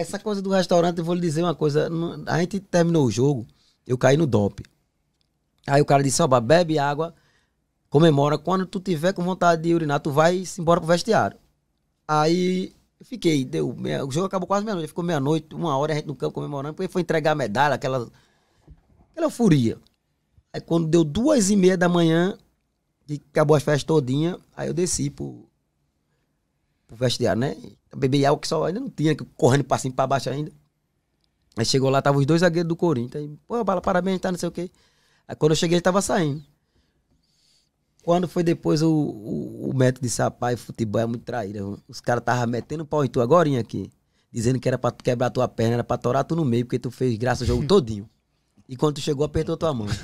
Essa coisa do restaurante, eu vou lhe dizer uma coisa. A gente terminou o jogo, eu caí no dope. Aí o cara disse, ó, bebe água, comemora. Quando tu tiver com vontade de urinar, tu vai embora pro vestiário. Aí fiquei, deu. Meia, o jogo acabou quase meia-noite. Ficou meia-noite, uma hora a gente no campo comemorando, porque foi entregar a medalha, aquela. aquela furia. Aí quando deu duas e meia da manhã, que acabou as festas todinha, aí eu desci pro, pro vestiário, né? Bebei bebi que só ainda não tinha, correndo pra cima pra baixo ainda. Aí chegou lá, tava os dois zagueiros do Corinthians. Aí, pô, bala, parabéns, tá, não sei o quê. Aí quando eu cheguei, ele tava saindo. Quando foi depois, o, o, o médico disse, rapaz, futebol é muito traíra. Os caras estavam metendo pau em tu agora aqui. Dizendo que era pra quebrar tua perna, era pra torar tu no meio, porque tu fez graça o jogo todinho. E quando tu chegou, apertou tua mão.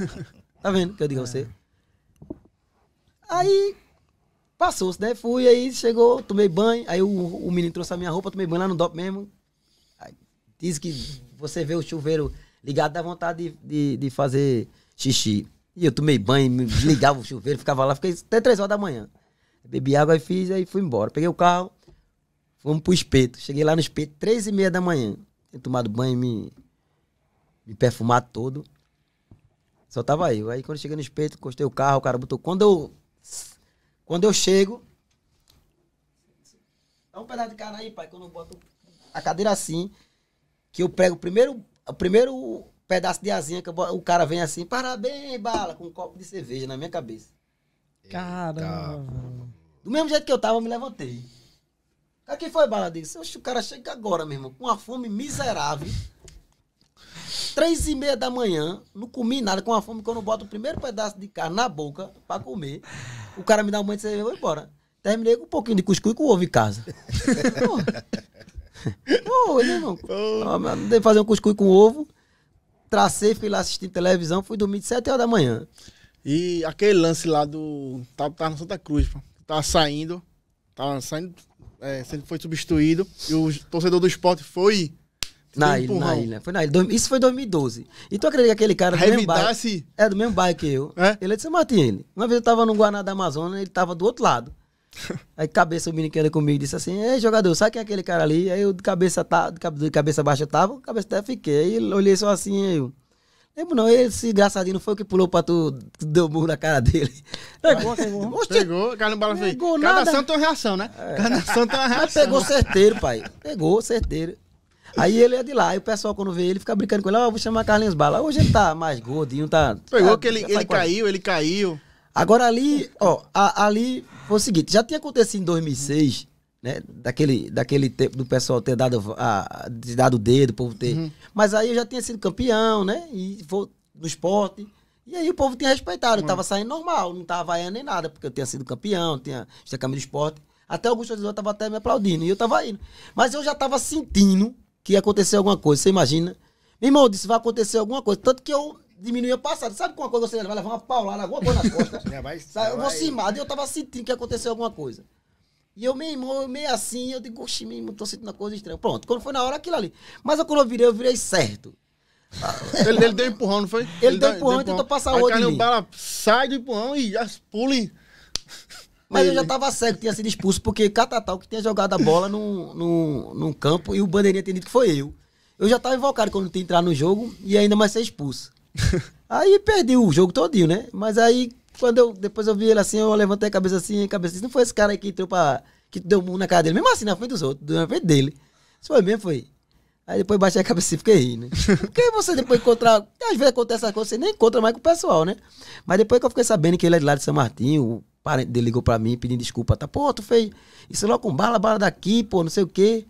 Tá vendo que eu digo a você? Aí, Passou-se, né? Fui aí, chegou, tomei banho. Aí o, o menino trouxe a minha roupa, tomei banho lá no DOP mesmo. diz que você vê o chuveiro ligado, dá vontade de, de, de fazer xixi. E eu tomei banho, ligava o chuveiro, ficava lá, fiquei até três horas da manhã. Bebi água e fiz, aí fui embora. Peguei o carro, fomos pro espeto. Cheguei lá no espeto, três e meia da manhã. Tinha tomado banho, me, me perfumado todo. Só tava eu. Aí quando cheguei no espeto, encostei o carro, o cara botou. Quando eu quando eu chego. Dá um pedaço de carne aí, pai, quando eu boto a cadeira assim, que eu prego o primeiro, o primeiro pedaço de asinha, que o cara vem assim, parabéns, bala, com um copo de cerveja na minha cabeça. Caramba. Do mesmo jeito que eu tava, eu me levantei. Cara, quem foi, bala? Disse, o cara chega agora, meu irmão, com uma fome miserável. Três e meia da manhã, não comi nada com a fome, que eu não boto o primeiro pedaço de carne na boca pra comer. O cara me dá um monte de cerveja e vou embora. Terminei com um pouquinho de cuscuz e com ovo em casa. Pô, né, irmão? Dei fazer um cuscuz com ovo. Tracei, fui lá assistir televisão, fui dormir de 7 horas da manhã. E aquele lance lá do. Tava, tava no Santa Cruz, pô. Tava saindo. Tava saindo. É, foi substituído. E o torcedor do esporte foi na ilha, na ilha, Foi na ilha. Isso foi 2012. E tu acredita que aquele cara do mesmo bairro. É, do mesmo bairro que eu. É? Ele disse, Martinho. uma vez eu tava no Guaná da Amazônia, ele tava do outro lado. Aí cabeça o menino que era comigo disse assim, ei jogador, sabe quem é aquele cara ali? Aí eu de cabeça, tá, de cabeça baixa tava, cabeça até fiquei. Ele olhei só assim, aí eu. Lembro não, esse engraçadinho não foi o que pulou pra tu, tu deu burro na cara dele. Pegou, pegou. pegou, cara não balançou, aí. Cada santo é uma reação, né? É. Cada santo é uma reação. Mas pegou certeiro, pai. Pegou certeiro. Aí ele é de lá, e o pessoal quando vê ele fica brincando com ele, ó, oh, vou chamar Carlinhos Bala. Hoje ele tá mais gordinho, tá. Pegou tá, que ele, ele caiu, ele caiu. Agora ali, ó, a, ali foi o seguinte, já tinha acontecido em 2006, né? Daquele, daquele tempo do pessoal ter dado, a, ter dado o dedo, o povo ter. Uhum. Mas aí eu já tinha sido campeão, né? E foi no esporte. E aí o povo tinha respeitado, eu uhum. tava saindo normal, não tava vaiando nem nada, porque eu tinha sido campeão, tinha, tinha caminho do esporte. Até alguns torcedores estavam até me aplaudindo, e eu tava indo. Mas eu já tava sentindo que ia acontecer alguma coisa. Você imagina? Meu irmão, disse, vai acontecer alguma coisa. Tanto que eu diminui a passada. Sabe qual coisa você vai levar uma paulada, alguma coisa nas costas? Eu vou sabe? Cimado, e eu tava sentindo que aconteceu alguma coisa. E eu, meu irmão, meio assim, eu digo, oxi, meu irmão, tô sentindo uma coisa estranha. Pronto, quando foi na hora, aquilo ali. Mas eu, quando eu virei, eu virei certo. ele, ele deu empurrão, não foi? Ele, ele deu, empurrão e tentou passar o outro. Aí o bala sai do empurrão e as pulem. Mas eu já tava cego, tinha sido expulso, porque Catatal que tinha jogado a bola num, num, num campo e o bandeirinha tinha dito que foi eu. Eu já tava invocado quando tinha entrado no jogo e ainda mais ser expulso. aí perdi o jogo todinho, né? Mas aí, quando eu depois eu vi ele assim, eu levantei a cabeça assim, a cabeça assim, não foi esse cara aí que entrou pra. que deu um na cara dele, mesmo assim, na frente dos outros, na frente dele. Isso foi mesmo, foi. Aí depois baixei a cabeça e fiquei rindo. Porque você depois encontrar. Às vezes acontece essas coisas, você nem encontra mais com o pessoal, né? Mas depois que eu fiquei sabendo que ele é de lá de São Martinho, parente dele ligou pra mim pedindo desculpa. Tá, pô, tu fez isso logo com bala, bala daqui, pô, não sei o quê.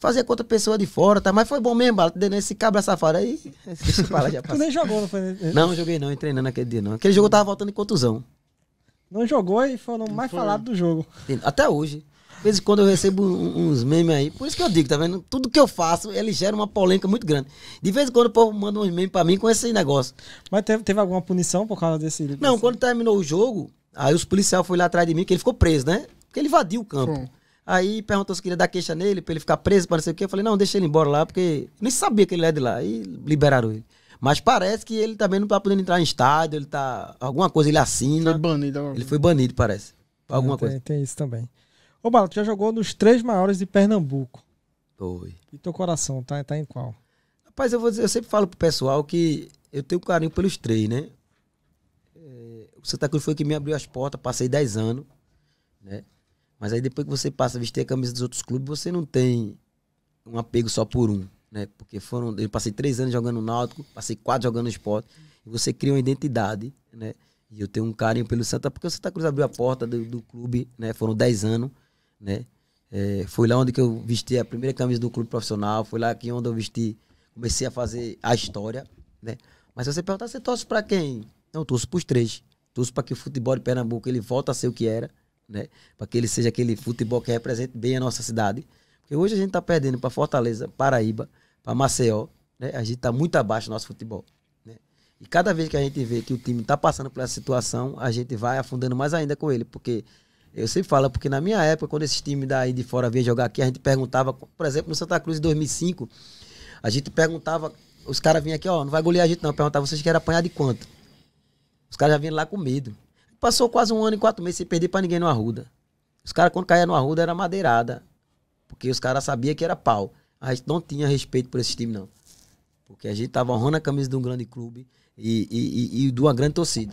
Fazia com outra pessoa de fora, tá? Mas foi bom mesmo, bala. Esse cabra safado aí. Deixa já tu nem jogou, não foi? Não, joguei não, entrei não naquele dia não. Aquele jogo tava voltando em contusão. Não jogou e foi o nome mais foi. falado do jogo. Até hoje. De vez em quando eu recebo uns memes aí. Por isso que eu digo, tá vendo? Tudo que eu faço, ele gera uma polêmica muito grande. De vez em quando o povo manda uns memes pra mim com esse negócio. Mas teve, teve alguma punição por causa desse. Não, desse... quando terminou o jogo, Aí os policiais foram lá atrás de mim, que ele ficou preso, né? Porque ele invadiu o campo. Sim. Aí perguntou se queria dar queixa nele, pra ele ficar preso, para não sei o quê. Eu falei, não, deixa ele embora lá, porque nem sabia que ele era de lá. E liberaram ele. Mas parece que ele também não tá podendo entrar em estádio, ele tá. Alguma coisa ele assina. Foi banido. Ele foi banido, parece. Alguma tem, coisa. Tem isso também. Ô, Bala, tu já jogou nos três maiores de Pernambuco. Oi. E teu coração, tá, tá em qual? Rapaz, eu, vou dizer, eu sempre falo pro pessoal que eu tenho carinho pelos três, né? o Santa Cruz foi que me abriu as portas, passei 10 anos, né? Mas aí depois que você passa a vestir a camisa dos outros clubes, você não tem um apego só por um, né? Porque foram, eu passei três anos jogando Náutico, passei quatro jogando esporte, e você cria uma identidade, né? E eu tenho um carinho pelo Santa, porque o Santa Cruz abriu a porta do, do clube, né? Foram dez anos, né? É, foi lá onde que eu vesti a primeira camisa do clube profissional, foi lá que onde eu vesti, comecei a fazer a história, né? Mas se você perguntar, você torce para quem? Não, eu torço pros três. Torço para que o futebol de Pernambuco ele volte a ser o que era, né? Para que ele seja aquele futebol que represente bem a nossa cidade. Porque hoje a gente está perdendo para Fortaleza, Paraíba, para Maceió, né? A gente está muito abaixo do nosso futebol. Né? E cada vez que a gente vê que o time está passando por essa situação, a gente vai afundando mais ainda com ele, porque eu sempre falo, porque na minha época, quando esses times daí de fora vinham jogar aqui, a gente perguntava, por exemplo, no Santa Cruz em 2005, a gente perguntava, os caras vinham aqui, ó, não vai golear a gente não, perguntava vocês querem apanhar de quanto? Os caras já vinham lá com medo. Passou quase um ano e quatro meses sem perder para ninguém no Arruda. Os caras, quando caíam no Arruda, era madeirada. Porque os caras sabiam que era pau. A gente não tinha respeito por esse time, não. Porque a gente tava honrando a camisa de um grande clube e, e, e, e de uma grande torcida.